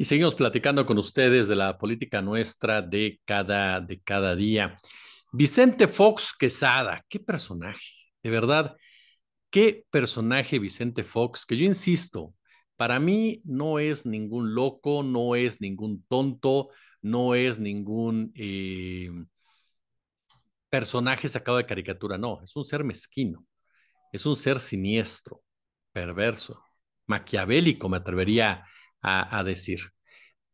Y seguimos platicando con ustedes de la política nuestra de cada, de cada día. Vicente Fox Quesada, qué personaje, de verdad, qué personaje Vicente Fox, que yo insisto, para mí no es ningún loco, no es ningún tonto, no es ningún eh, personaje sacado de caricatura, no, es un ser mezquino, es un ser siniestro, perverso, maquiavélico, me atrevería a, decir.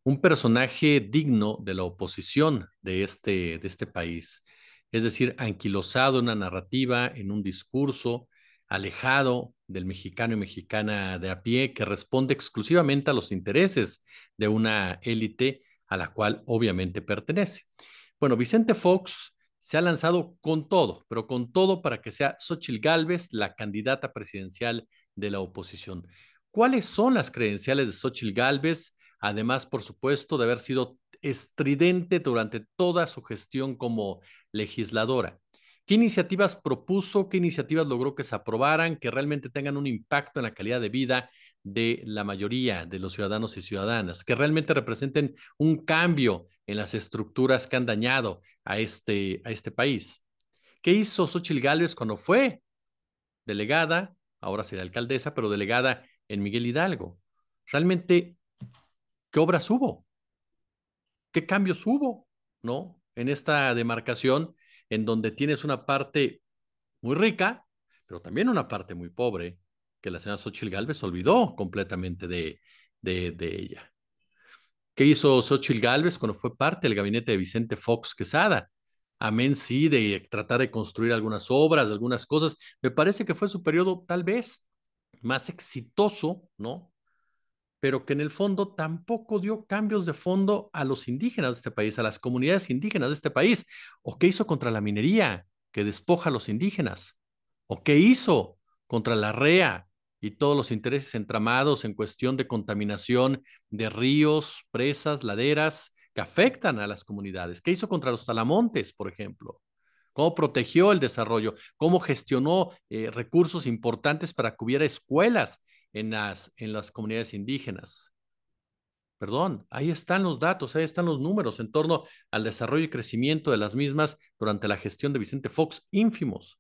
Un personaje digno de la oposición de este, de este país, es decir, anquilosado en una narrativa, en un discurso, alejado del mexicano y mexicana de a pie, que responde exclusivamente a los intereses de una élite a la cual obviamente pertenece. Bueno, Vicente Fox se ha lanzado con todo, pero con todo para que sea Xochil Gálvez la candidata presidencial de la oposición. ¿Cuáles son las credenciales de Xochitl Galvez? Además, por supuesto, de haber sido estridente durante toda su gestión como legisladora. ¿Qué iniciativas propuso? ¿Qué iniciativas logró que se aprobaran, que realmente tengan un impacto en la calidad de vida de la mayoría de los ciudadanos y ciudadanas, que realmente representen un cambio en las estructuras que han dañado a este, a este país? ¿Qué hizo Xochitl Gálvez cuando fue delegada, ahora será alcaldesa, pero delegada en Miguel Hidalgo. Realmente, ¿qué obras hubo? ¿Qué cambios hubo? ¿No? En esta demarcación en donde tienes una parte muy rica, pero también una parte muy pobre, que la señora Xochitl Galvez olvidó completamente de, de, ella. ¿Qué hizo Xochitl Galvez cuando fue parte del gabinete de Vicente Fox Quesada? Amén, sí, de tratar de construir algunas obras, algunas cosas. Me parece que fue su periodo, tal vez, más exitoso, ¿no? Pero que en el fondo tampoco dio cambios de fondo a los indígenas de este país, a las comunidades indígenas de este país. ¿O qué hizo contra la minería que despoja a los indígenas? ¿O qué hizo contra la REA y todos los intereses entramados en cuestión de contaminación de ríos, presas, laderas que afectan a las comunidades? ¿Qué hizo contra los talamontes, por ejemplo? cómo protegió el desarrollo, cómo gestionó eh, recursos importantes para que hubiera escuelas en las, en las comunidades indígenas. Perdón, ahí están los datos, ahí están los números en torno al desarrollo y crecimiento de las mismas durante la gestión de Vicente Fox, ínfimos.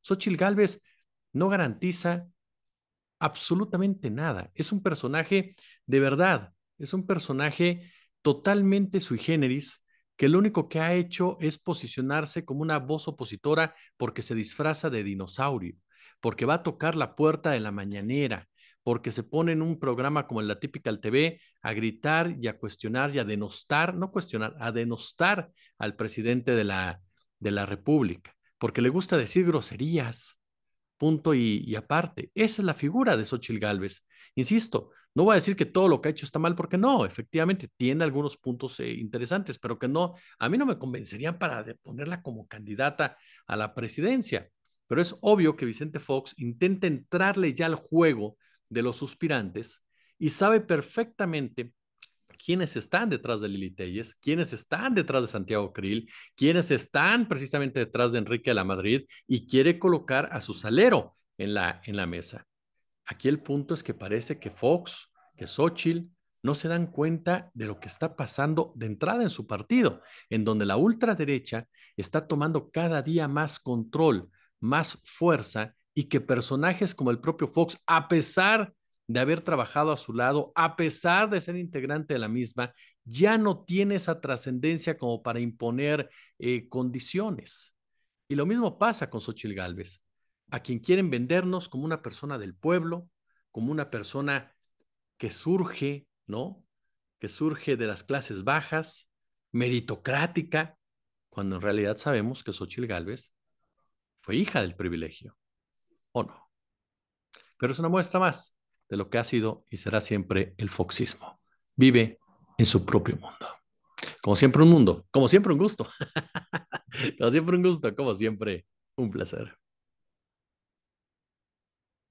Xochitl Gálvez no garantiza absolutamente nada. Es un personaje de verdad, es un personaje totalmente sui generis que lo único que ha hecho es posicionarse como una voz opositora porque se disfraza de dinosaurio, porque va a tocar la puerta de la mañanera, porque se pone en un programa como en La Típica TV a gritar y a cuestionar y a denostar, no cuestionar, a denostar al presidente de la, de la República, porque le gusta decir groserías, punto y, aparte. Esa es la figura de Xochitl Galvez. Insisto, no voy a decir que todo lo que ha hecho está mal, porque no, efectivamente tiene algunos puntos eh, interesantes, pero que no, a mí no me convencerían para ponerla como candidata a la presidencia. Pero es obvio que Vicente Fox intenta entrarle ya al juego de los suspirantes y sabe perfectamente quiénes están detrás de Lili Telles, quiénes están detrás de Santiago Krill, quiénes están precisamente detrás de Enrique de la Madrid y quiere colocar a su salero en la, en la mesa. Aquí el punto es que parece que Fox, que Xochitl, no se dan cuenta de lo que está pasando de entrada en su partido, en donde la ultraderecha está tomando cada día más control, más fuerza y que personajes como el propio Fox, a pesar de haber trabajado a su lado, a pesar de ser integrante de la misma, ya no tiene esa trascendencia como para imponer eh, condiciones. Y lo mismo pasa con Xochitl Galvez a quien quieren vendernos como una persona del pueblo, como una persona que surge, ¿no? Que surge de las clases bajas, meritocrática, cuando en realidad sabemos que Xochitl Galvez fue hija del privilegio, ¿o no? Pero es una muestra más de lo que ha sido y será siempre el foxismo. Vive en su propio mundo. Como siempre un mundo, como siempre un gusto. como siempre un gusto, como siempre un placer.